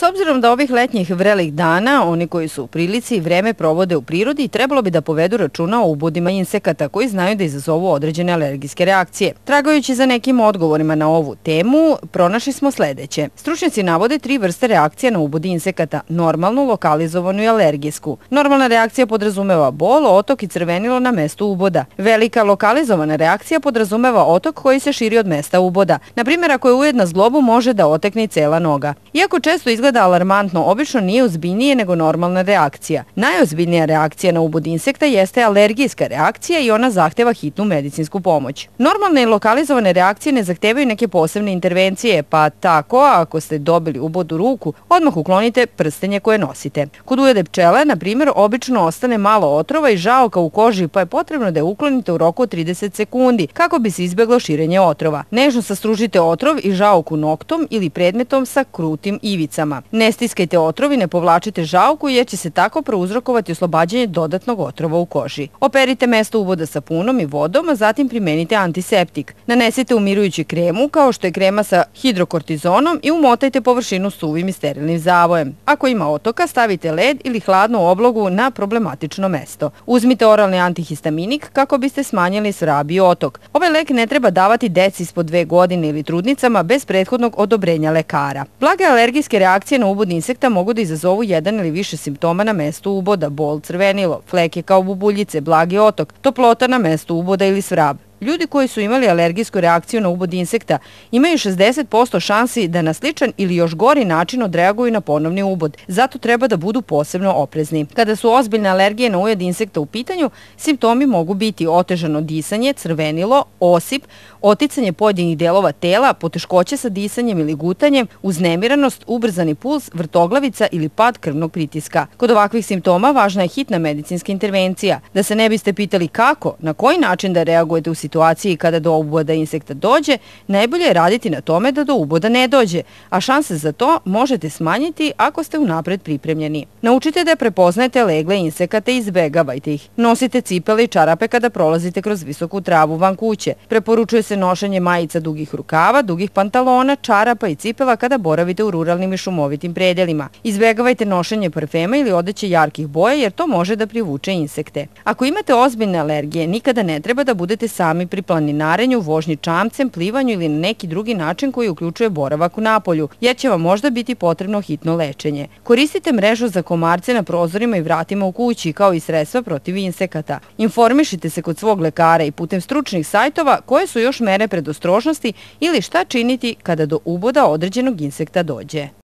S obzirom da ovih letnjih vrelih dana, oni koji su u prilici vreme provode u prirodi, trebalo bi da povedu računa o ubudima insekata koji znaju da izazovu određene alergijske reakcije. Tragajući za nekim odgovorima na ovu temu, pronašli smo sledeće. Stručnjaci navode tri vrste reakcija na ubudi insekata, normalnu, lokalizovanu i alergijsku. Normalna reakcija podrazumeva bol, otok i crvenilo na mestu uboda. Velika lokalizovana reakcija podrazumeva otok koji se širi od mesta uboda. Naprimjer, ako je ujedna zglobu, može da otekne i cela noga. Iako često izgleda izgleda alarmantno obično nije uzbiljnije nego normalna reakcija. Najozbiljnija reakcija na ubod insekta jeste alergijska reakcija i ona zahteva hitnu medicinsku pomoć. Normalne i lokalizovane reakcije ne zahtevaju neke posebne intervencije, pa tako ako ste dobili ubod u ruku, odmah uklonite prstenje koje nosite. Kod ujede pčele, na primjer, obično ostane malo otrova i žaoka u koži, pa je potrebno da je uklonite u roku od 30 sekundi, kako bi se izbeglo širenje otrova. Nežno sastružite otrov i žaoku noktom ili predmetom sa krutim ivicama. Ne stiskajte otrovi, ne povlačite žauku jer će se tako prouzrokovati oslobađanje dodatnog otrova u koži. Operite mesto uvoda sapunom i vodom, a zatim primenite antiseptik. Nanesite umirujući kremu kao što je krema sa hidrokortizonom i umotajte površinu suvim i sterilnim zavojem. Ako ima otoka, stavite led ili hladnu oblogu na problematično mesto. Uzmite oralni antihistaminik kako biste smanjili svrabi otok. Ovaj lek ne treba davati deci ispod dve godine ili trudnicama bez prethodnog odobrenja lekara. Blage alergijske reakcije Reakcije na ubod insekta mogu da izazovu jedan ili više simptoma na mestu uboda, bol, crvenilo, fleke kao bubuljice, blagi otok, toplota na mestu uboda ili svrab. Ljudi koji su imali alergijsku reakciju na ubod insekta imaju 60% šansi da na sličan ili još gori način odreaguju na ponovni ubod. Zato treba da budu posebno oprezni. Kada su ozbiljne alergije na ujed insekta u pitanju, simptomi mogu biti otežano disanje, crvenilo, osip, oticanje pojedinih delova tela, poteškoće sa disanjem ili gutanjem, uznemiranost, ubrzani puls, vrtoglavica ili pad krvnog pritiska. Kod ovakvih simptoma važna je hitna medicinska intervencija. Da se ne biste pitali kako, na koji način da reagujete u situaciju, situaciji kada do uboda insekta dođe, najbolje je raditi na tome da do uboda ne dođe, a šanse za to možete smanjiti ako ste unapred pripremljeni. Naučite da prepoznajte legle insekata i izbegavajte ih. Nosite cipele i čarape kada prolazite kroz visoku travu van kuće. Preporučuje se nošanje majica dugih rukava, dugih pantalona, čarapa i cipela kada boravite u ruralnim i šumovitim predelima. Izbegavajte nošanje parfema ili odeće jarkih boja jer to može da privuče insekte. Ako imate ozbiljne alergije, nikada ne treba da budete sami i pri planinarenju, vožnji čamcem, plivanju ili na neki drugi način koji uključuje boravak u napolju, jer će vam možda biti potrebno hitno lečenje. Koristite mrežu za komarce na prozorima i vratima u kući, kao i sredstva protiv insekata. Informišite se kod svog lekara i putem stručnih sajtova koje su još mere predostrožnosti ili šta činiti kada do uboda određenog insekta dođe.